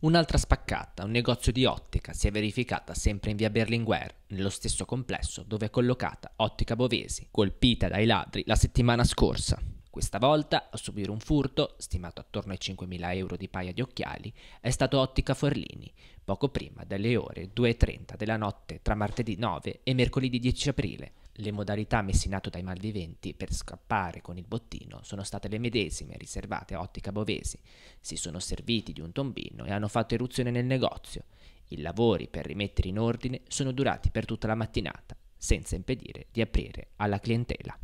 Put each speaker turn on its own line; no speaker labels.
Un'altra spaccata, un negozio di ottica, si è verificata sempre in via Berlinguer, nello stesso complesso dove è collocata Ottica Bovesi, colpita dai ladri la settimana scorsa. Questa volta a subire un furto, stimato attorno ai 5.000 euro di paia di occhiali, è stato Ottica Forlini, poco prima delle ore 2.30 della notte tra martedì 9 e mercoledì 10 aprile le modalità messe in atto dai malviventi per scappare con il bottino sono state le medesime riservate a Ottica Bovesi. Si sono serviti di un tombino e hanno fatto eruzione nel negozio. I lavori per rimettere in ordine sono durati per tutta la mattinata, senza impedire di aprire alla clientela.